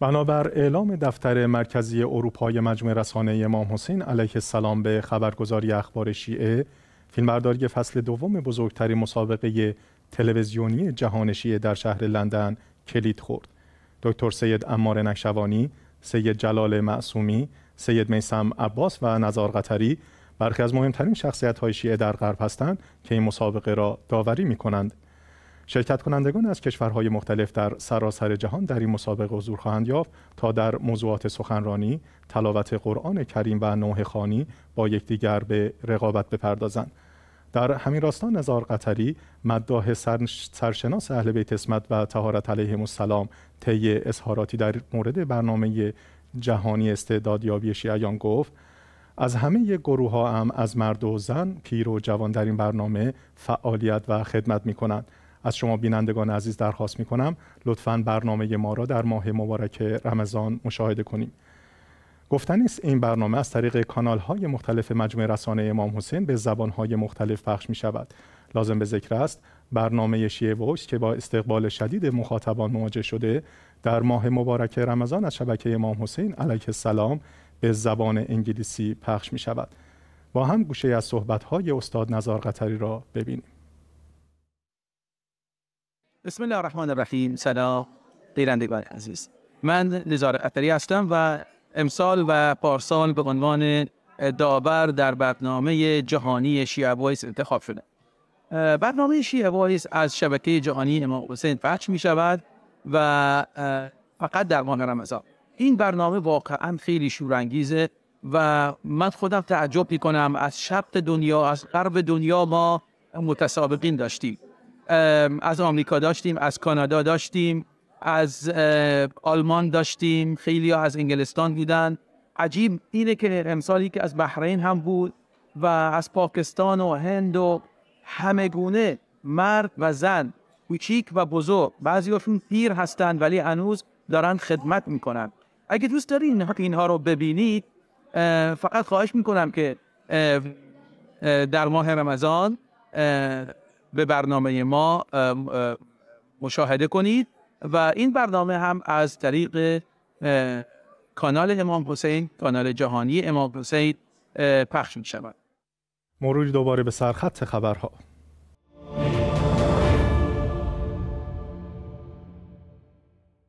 بنابر اعلام دفتر مرکزی اروپای مجموعه رسانه امام حسین علیه السلام به خبرگزاری اخبار شیعه فیلمبرداری فصل دوم بزرگترین مسابقه تلویزیونی جهان شیعه در شهر لندن کلید خورد دکتر سید امار نکشوانی سید جلال معصومی سید میسم عباس و نزار قطری برخی از مهمترین شخصیت های شیعه در غرب هستند که این مسابقه را داوری می کنند شرکت کنندگان از کشورهای مختلف در سراسر جهان در این مسابقه حضور خواهند یافت تا در موضوعات سخنرانی، تلاوت قرآن کریم و نوه خانی با یکدیگر به رقابت بپردازند. در همین راستا نزار قطری مداح سرشناس اهل بیت اسمت و تهارت علیه السلام طی اظهاراتی در مورد برنامه جهانی استعدادیابی شیعیان گفت از همه گروه ها هم از مرد و زن، پیر و جوان در این برنامه فعالیت و خدمت می کنند. از شما بینندگان عزیز درخواست می لطفا برنامه ما را در ماه مبارک رمضان مشاهده کنیم گفتن است این برنامه از طریق کانال های مختلف مجموعه رسانه امام حسین به زبان های مختلف پخش می شود لازم به ذکر است برنامه شیعه وحش که با استقبال شدید مخاطبان مواجه شده در ماه مبارک رمضان از شبکه امام حسین علیه السلام به زبان انگلیسی پخش می شود با هم گوشه از صحبت های استاد نزار قطری را ببینیم بسم الله الرحمن الرحیم سلام دیرندگان عزیز من نزار اطری هستم و امسال و پارسال به عنوان داور در برنامه جهانی شیعه وایس انتخاب شده برنامه شیعه وایس از شبکه جهانی امام حسین پخش می شود و فقط در ماه رمضان این برنامه واقعا خیلی شورانگیزه و من خودم تعجب می کنم از شرق دنیا از غرب دنیا ما متسابقین داشتیم از آمریکا داشتیم از کانادا داشتیم از آلمان داشتیم خیلی ها از انگلستان بودن عجیب اینه که امسالی که از بحرین هم بود و از پاکستان و هند و همه گونه مرد و زن کوچیک و بزرگ بعضیاشون پیر هستند ولی هنوز دارن خدمت میکنن اگه دوست دارین اینها رو ببینید فقط خواهش میکنم که در ماه رمضان به برنامه ما مشاهده کنید و این برنامه هم از طریق کانال امام حسین کانال جهانی امام حسین پخش می شود مرور دوباره به سرخط خبرها